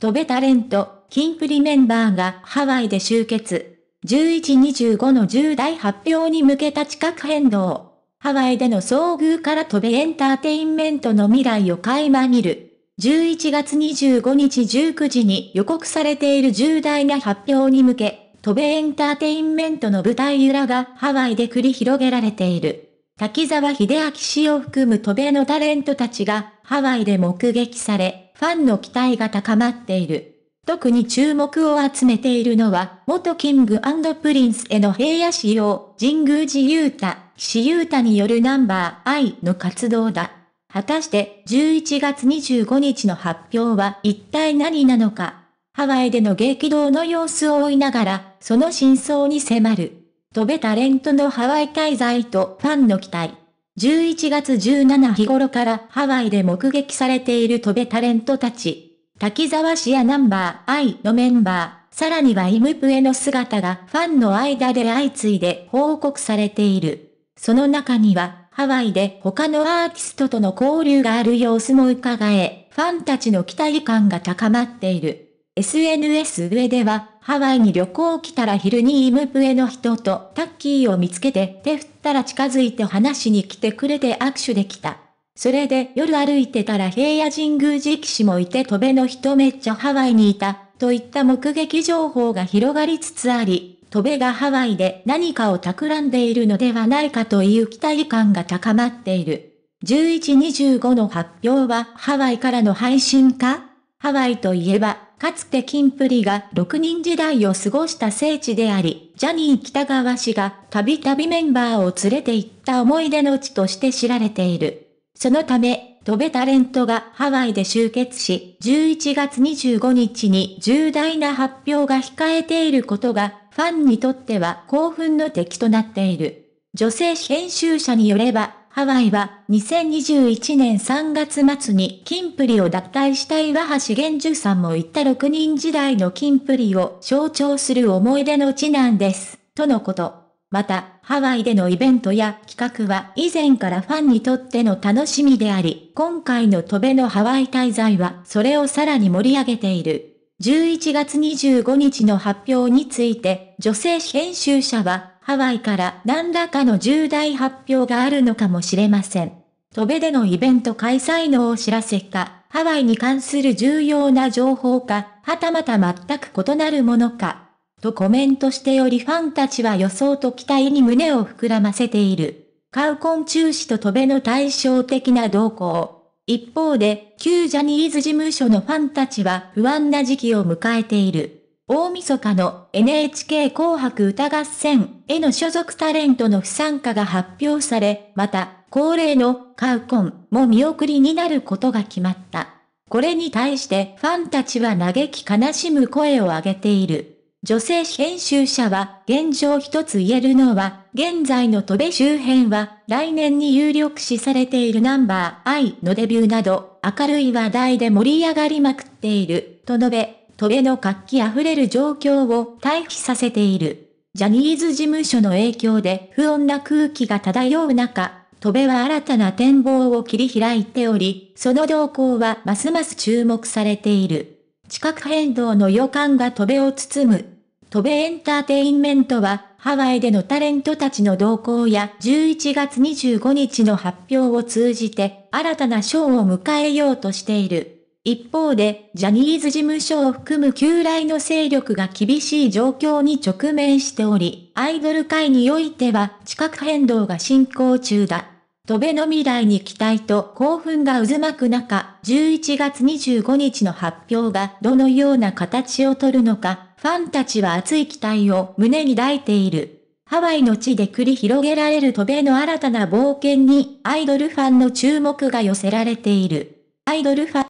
飛べタレント、キンプリメンバーがハワイで集結。11-25の重大発表に向けた地殻変動。ハワイでの遭遇から飛べエンターテインメントの未来を垣間見る。11月25日19時に予告されている重大な発表に向け、飛べエンターテインメントの舞台裏がハワイで繰り広げられている。滝沢秀明氏を含む飛べのタレントたちがハワイで目撃され、ファンの期待が高まっている。特に注目を集めているのは、元キングプリンスへの平野仕様、神宮寺う太、岸優太によるナンバー愛の活動だ。果たして、11月25日の発表は一体何なのか。ハワイでの激動の様子を追いながら、その真相に迫る。飛べタレントのハワイ滞在とファンの期待。11月17日頃からハワイで目撃されている飛べタレントたち。滝沢市やナンバー愛のメンバー、さらにはイムプエの姿がファンの間で相次いで報告されている。その中には、ハワイで他のアーティストとの交流がある様子も伺え、ファンたちの期待感が高まっている。SNS 上では、ハワイに旅行来たら昼にイムプエの人とタッキーを見つけて手振ったら近づいて話しに来てくれて握手できた。それで夜歩いてたら平野神宮寺騎士もいて戸べの人めっちゃハワイにいた、といった目撃情報が広がりつつあり、戸べがハワイで何かを企んでいるのではないかという期待感が高まっている。1125の発表はハワイからの配信かハワイといえばかつてキンプリが6人時代を過ごした聖地であり、ジャニー北川氏がたびたびメンバーを連れて行った思い出の地として知られている。そのため、飛べタレントがハワイで集結し、11月25日に重大な発表が控えていることが、ファンにとっては興奮の敵となっている。女性編集者によれば、ハワイは2021年3月末に金プリを脱退した岩橋玄樹さんも言った6人時代の金プリを象徴する思い出の地なんです、とのこと。また、ハワイでのイベントや企画は以前からファンにとっての楽しみであり、今回の戸辺のハワイ滞在はそれをさらに盛り上げている。11月25日の発表について、女性編集者は、ハワイから何らかの重大発表があるのかもしれません。飛べでのイベント開催のお知らせか、ハワイに関する重要な情報か、はたまた全く異なるものか、とコメントしておりファンたちは予想と期待に胸を膨らませている。カウコン中止と飛べの対照的な動向。一方で、旧ジャニーズ事務所のファンたちは不安な時期を迎えている。大晦日の NHK 紅白歌合戦への所属タレントの不参加が発表され、また、恒例のカウコンも見送りになることが決まった。これに対してファンたちは嘆き悲しむ声を上げている。女性編集者は、現状一つ言えるのは、現在の戸部周辺は、来年に有力視されているナンバー I のデビューなど、明るい話題で盛り上がりまくっている、と述べ、戸辺の活気あふれる状況を対比させている。ジャニーズ事務所の影響で不穏な空気が漂う中、戸部は新たな展望を切り開いており、その動向はますます注目されている。地殻変動の予感が戸部を包む。戸部エンターテインメントは、ハワイでのタレントたちの動向や11月25日の発表を通じて、新たな賞を迎えようとしている。一方で、ジャニーズ事務所を含む旧来の勢力が厳しい状況に直面しており、アイドル界においては、地殻変動が進行中だ。戸べの未来に期待と興奮が渦巻く中、11月25日の発表がどのような形をとるのか、ファンたちは熱い期待を胸に抱いている。ハワイの地で繰り広げられる戸べの新たな冒険に、アイドルファンの注目が寄せられている。アイドルファン